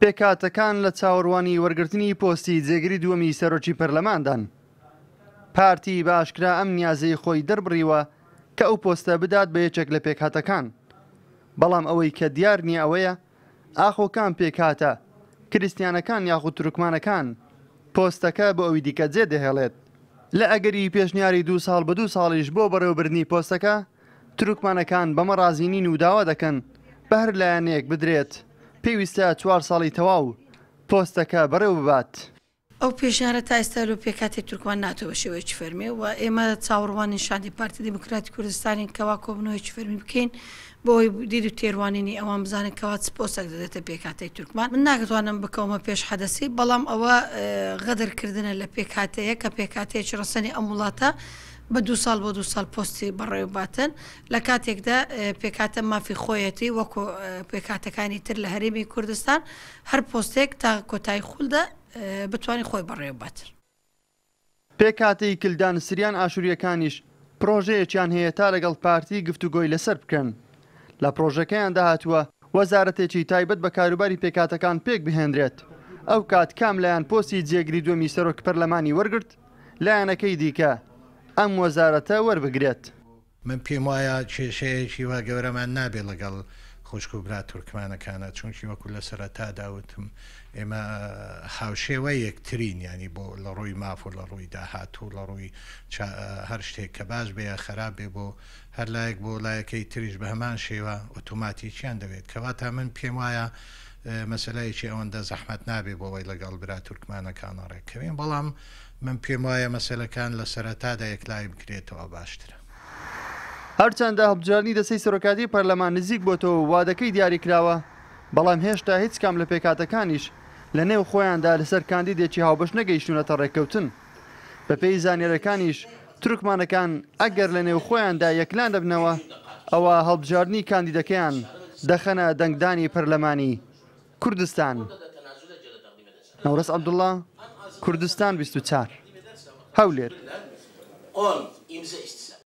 پێکاتەکان لە چاوەڕوانی وەرگرتنی پۆستی جێگری دووەمی سەرۆکی پەرلەماندان. پارتی باشکرا ئەم نیازەی خۆی دەربڕیوە کە ئەو پۆستە بدات بە یەکێک لە پێکهاتەکان. بەڵام ئەوەی کە دیار نیە ئەوەیە ئاخۆکان پێکاتە، کریسیانەکان یاخود ترکمانەکان، پۆستەکە بە ئەوی دیکە جێ دەهێڵێت. لە ئەگەری پێشنیاری دو ساڵ بە دوو ساڵیش بۆ بەرەوبرنی پۆستەکە، ترکمانەکان بەمەڕازینین و داوا دەکەن بە هەر لایەنێک بدرێت. پێویستە چوار ساڵی تەواو پۆستەکە بەڕێو ببات. ئەو پێشارە تا ئێستا لە پێکاتی تورکوان ناتۆ بە شێوەیەکی فەرمی و ئێمە چاوەڕوانی شادی پارتی دموکراتی کوردستانی کەوا کۆبنەوەیکی فەرمی بکەین بۆی دید و تێروانینی ئەوان بزانن کەوات سپۆسێک دەدێتە پێکاتی تورکمان من ناگەتوانم بکەومە پێش حەدەسی بەڵام ئەوە غەدرکردنە لە پێکاتەیە کە پێکاتەیەکی ڕسەنی ئەم وڵاتە بە دو سال بۆ دو سال پستی بەڕێوباتن لە کاتێکدا پێکاتە مافی خۆیەتی وەکو پێکاتەکانی تر لە هەرێمی کوردستان هەر پۆستێک تا کۆتای خولدا بتوانین خۆی بەڕێوباتر. پێکاتی کلدان سریان ئاشوریەکانیش پرۆژەیەکیان هەیە تا لەگەڵ پارتی گفتوگۆی لەسەر بکەن لە پرۆژەکەیان داهتووە وەزارەتێکی تایبەت بە کاروباری پێکاتەکان پێک بهێنرێت ئەو کات کام لایەن پۆسی جێگری دومی سەرۆک پەرلەمانی وەرگرت لایەنەکەی دیکە ئەم وەزارەتە وەربگرێت من پێم وایە کێشەیەکی وا گەورەمان نابێ لەگەڵ خوشک و برا تورکمانەکانە چونکی وەکو لە سەرەتا داوتم ئێمە هاوشێوە یەکترین ینی بۆ لە ڕووی مافۆ لە ڕووی داهاتوو لە ڕووی هەر شتێک کە باش بێ خراپ بێ بۆ هەر لایەک بۆ لایەکەی تریش بە هەمان شێوە ئۆتوماتی چیان دەوێت کەوا تا من پێم وایە مەسلەیەکی ئەوەندە زەحمت نابێ بۆەوەی لەگەڵ برا تورکمانەکانە ڕێککەوین بەڵام من پێم وایە مەسلەکان لە سەرەتادا یەکلای بکرێتەوە باشترە. هەرچەندە هەبجارنی دەسەی سەرۆکاتی پەرلەمان نزیک بۆتەوە وادەکەی دیاریکراوە بەڵام هێشتا هیچ کام لە پێکاتەکانیش لە نێو خۆیاندا لەسەر کاندیدێکی هاوبەش نەگەیشتونەتە ڕێککەوتن بە پێی زانێرەکانیش ترکمانەکان ئەگەر لە نێو خۆیاندا یەکلان دەبنەوە ئەوە هەڵبژارنی کاندیدەکەیان دەخەنە دەنگدانی پەرلەمانی کوردستان نورس عبدالله کوردستان 24 هەولێر